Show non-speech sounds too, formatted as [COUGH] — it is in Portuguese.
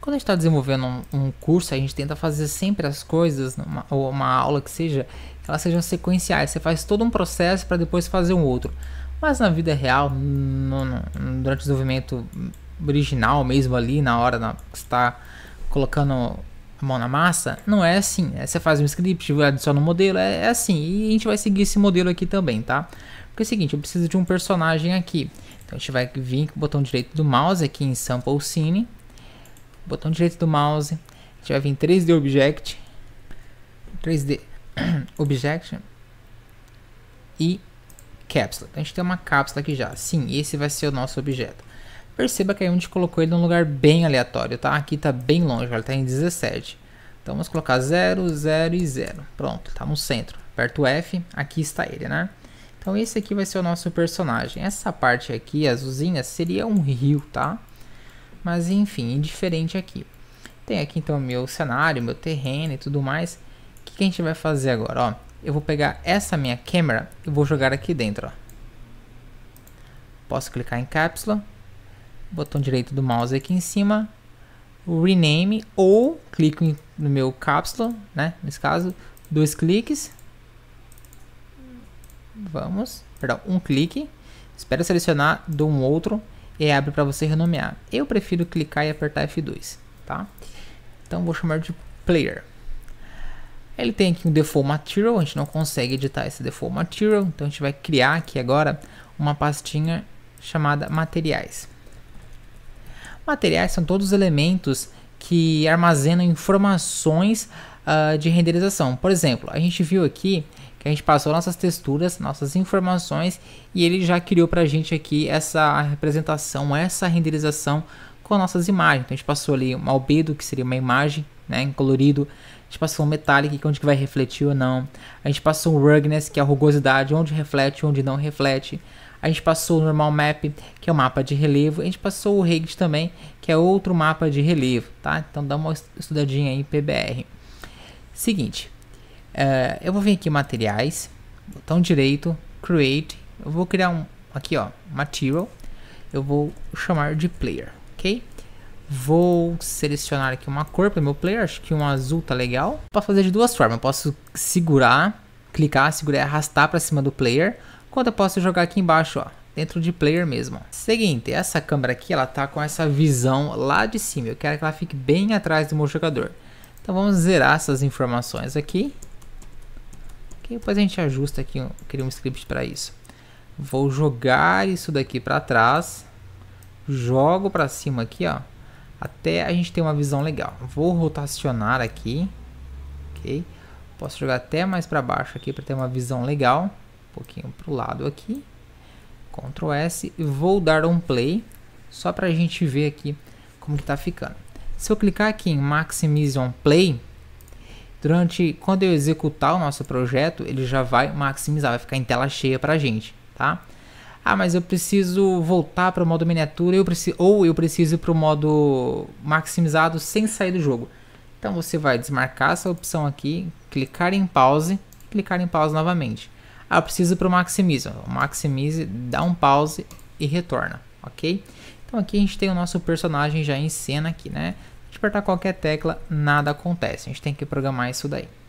Quando a gente está desenvolvendo um, um, curso, a gente tenta fazer sempre as coisas, numa, ou uma aula que seja, que elas sejam sequenciais. Você faz todo um processo para depois fazer um outro. Mas na vida real, no, no, durante o desenvolvimento original mesmo ali, na hora na, que você está colocando a mão na massa, não é assim. É, você faz um script, adiciona um modelo, é, é assim. E a gente vai seguir esse modelo aqui também, tá? Porque é o seguinte, eu preciso de um personagem aqui. Então a gente vai vir com o botão direito do mouse aqui em Sample Scene. Botão direito do mouse. A gente vai vir em 3D Object. 3D [CLEARS THROAT] Object. E Capsule. Então a gente tem uma cápsula aqui já. Sim, esse vai ser o nosso objeto. Perceba que aí a gente colocou ele num é lugar bem aleatório, tá? Aqui tá bem longe, Ele tá em 17. Então vamos colocar 0, 0 e 0. Pronto, tá no centro. Aperto F, aqui está ele, né? Então esse aqui vai ser o nosso personagem. Essa parte aqui, azulzinha, seria um rio, tá? Mas enfim, indiferente aqui. Tem aqui então meu cenário, meu terreno e tudo mais. O que, que a gente vai fazer agora, ó? Eu vou pegar essa minha câmera e vou jogar aqui dentro, ó. Posso clicar em cápsula. Botão direito do mouse aqui em cima. Rename ou clico no meu cápsula, né? Nesse caso, dois cliques Vamos, perdão, um clique. Espera selecionar, dou um outro e abre para você renomear. Eu prefiro clicar e apertar F2, tá? Então vou chamar de player. Ele tem aqui um default material, a gente não consegue editar esse default material, então a gente vai criar aqui agora uma pastinha chamada materiais. Materiais são todos os elementos que armazenam informações uh, de renderização. Por exemplo, a gente viu aqui que a gente passou nossas texturas, nossas informações e ele já criou para a gente aqui essa representação, essa renderização com nossas imagens. Então a gente passou ali um albedo, que seria uma imagem né, em colorido, a gente passou um metallic, que é onde que vai refletir ou não, a gente passou um rugness, que é a rugosidade, onde reflete, onde não reflete, a gente passou o normal map, que é o mapa de relevo, a gente passou o rigged também, que é outro mapa de relevo, tá? Então dá uma estudadinha aí PBR. Seguinte, Uh, eu vou vir aqui em materiais, botão direito, create, eu vou criar um aqui ó, material, eu vou chamar de player, ok? Vou selecionar aqui uma cor para meu player, acho que um azul tá legal. Posso fazer de duas formas, eu posso segurar, clicar, segurar e arrastar para cima do player, quanto eu posso jogar aqui embaixo ó, dentro de player mesmo. Seguinte, essa câmera aqui ela tá com essa visão lá de cima, eu quero que ela fique bem atrás do meu jogador. Então vamos zerar essas informações aqui que depois a gente ajusta aqui, cria um script para isso. Vou jogar isso daqui para trás. Jogo para cima aqui, ó. Até a gente ter uma visão legal. Vou rotacionar aqui. Ok. Posso jogar até mais para baixo aqui para ter uma visão legal. Um pouquinho para o lado aqui. Ctrl S. E vou dar um play. Só para a gente ver aqui como que tá ficando. Se eu clicar aqui em Maximize on Play, durante quando eu executar o nosso projeto, ele já vai maximizar, vai ficar em tela cheia para a gente, tá? Ah, mas eu preciso voltar para o modo miniatura eu preciso, ou eu preciso para o modo maximizado sem sair do jogo. Então você vai desmarcar essa opção aqui, clicar em pause, clicar em pause novamente. Ah, eu preciso para o maximize. Maximize, dá um pause e retorna, ok? Então aqui a gente tem o nosso personagem já em cena aqui, né? apertar qualquer tecla, nada acontece. A gente tem que programar isso daí.